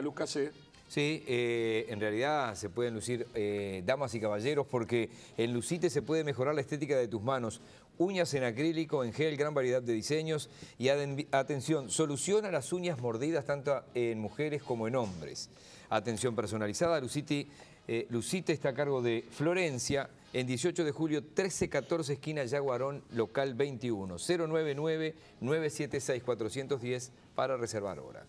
Lucas ¿eh? Sí, eh, en realidad se pueden lucir eh, damas y caballeros porque en Lucite se puede mejorar la estética de tus manos. Uñas en acrílico, en gel, gran variedad de diseños y atención, soluciona las uñas mordidas tanto en mujeres como en hombres. Atención personalizada, Lucite, Lucite está a cargo de Florencia en 18 de julio 1314 esquina Yaguarón, local 21, 099 976 410 para reservar horas.